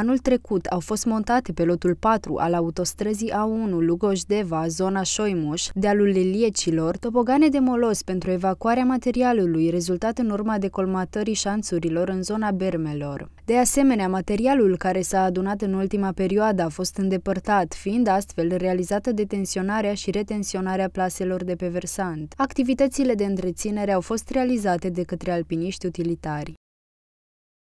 Anul trecut au fost montate pe lotul 4 al autostrăzii A1 Lugoj-Deva, zona Șoimuș, dealul Liliecilor, topogane de molos pentru evacuarea materialului rezultat în urma decolmatării șanțurilor în zona bermelor. De asemenea, materialul care s-a adunat în ultima perioadă a fost îndepărtat, fiind astfel realizată detenționarea și retenționarea plaselor de pe versant. Activitățile de întreținere au fost realizate de către alpiniști utilitari.